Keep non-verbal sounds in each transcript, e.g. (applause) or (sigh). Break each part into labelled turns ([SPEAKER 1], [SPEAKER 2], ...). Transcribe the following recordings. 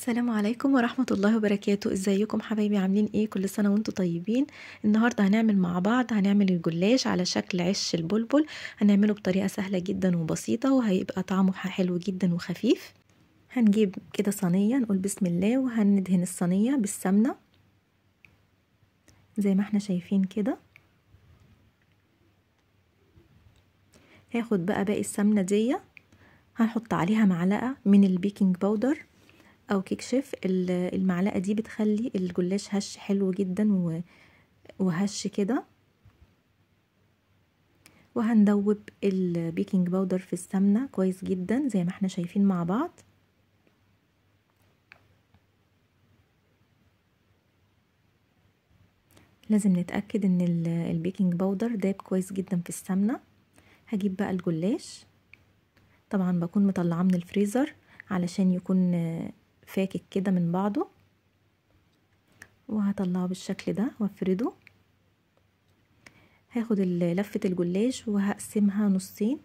[SPEAKER 1] السلام عليكم ورحمة الله وبركاته ازيكم حبايبي عاملين ايه كل سنة وانتم طيبين النهاردة هنعمل مع بعض هنعمل الجلاش على شكل عش البلبل هنعمله بطريقة سهلة جدا وبسيطة وهيبقى طعمه حلو جدا وخفيف هنجيب كده صينية نقول بسم الله وهندهن الصينية بالسمنة زي ما احنا شايفين كده هاخد بقى باقي السمنة دي هنحط عليها معلقة من البيكنج باودر او كيك شيف المعلقه دي بتخلي الجلاش هش حلو جدا وهش كده وهندوب البيكنج باودر في السمنه كويس جدا زي ما احنا شايفين مع بعض لازم نتأكد ان البيكنج باودر داب كويس جدا في السمنة هجيب بقى الجلاش طبعا بكون مطلعاه من الفريزر علشان يكون فاكك كده من بعضه وهطلعه بالشكل ده وافرده هاخد لفة الجلاش وهقسمها نصين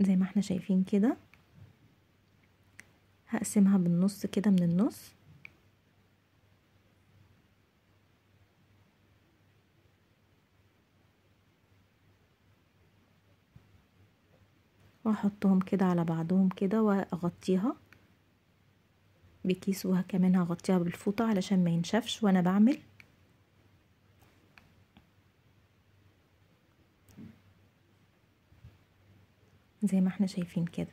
[SPEAKER 1] زي ما احنا شايفين كده هقسمها بالنص كده من النص واحطهم كده على بعضهم كده واغطيها بكيس وكمان هغطيها بالفوطة علشان ما ينشفش وانا بعمل زي ما احنا شايفين كده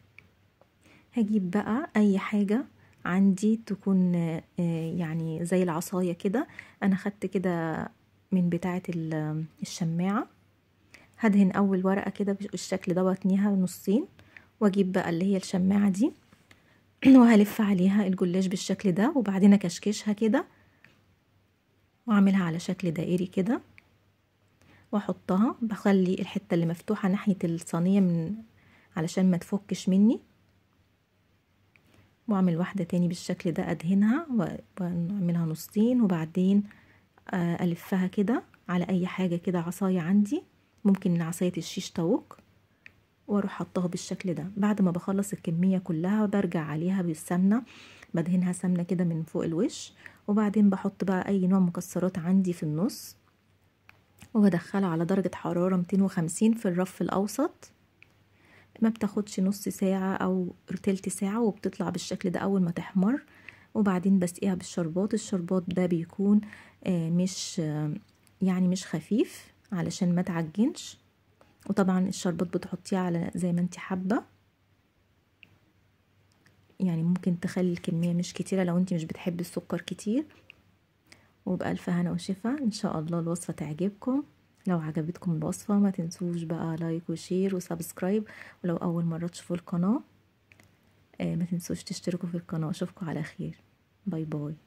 [SPEAKER 1] هجيب بقى اي حاجة عندي تكون آه، يعني زي العصاية كده انا خدت كده من بتاعة الشماعة هدهن اول ورقة كده بالشكل ده واتنيها نصين واجيب بقى اللي هي الشماعة دي (clears throat) وهلف عليها الجلاش بالشكل ده وبعدين اكشكشها كده واعملها على شكل دائري كده واحطها بخلي الحتة اللي مفتوحة ناحية الصينية من علشان ما تفكش مني واعمل واحدة تاني بالشكل ده ادهنها واعملها نصين وبعدين آه، الفها كده على اي حاجة كده عصاية عندي ممكن عصاية الشيش طاووق واروح حطها بالشكل ده بعد ما بخلص الكمية كلها برجع عليها بالسمنة بدهنها سمنة كده من فوق الوش وبعدين بحط بقى اي نوع مكسرات عندي في النص وبدخلها على درجة حرارة 250 في الرف الاوسط ما بتاخدش نص ساعة او تلت ساعة وبتطلع بالشكل ده اول ما تحمر وبعدين بسقيها بالشربات الشربات ده بيكون آه، مش آه، يعني مش خفيف علشان ما تعجنش وطبعا الشربات بتحطيه على زي ما انت حابه يعني ممكن تخلي الكميه مش كتيره لو انت مش بتحبي السكر كتير وبألف هنا وشفا ان شاء الله الوصفه تعجبكم لو عجبتكم الوصفه ما تنسوش بقى لايك وشير وسبسكرايب ولو اول مره تشوفوا القناه آه، ما تنسوش تشتركوا في القناه اشوفكم على خير باي باي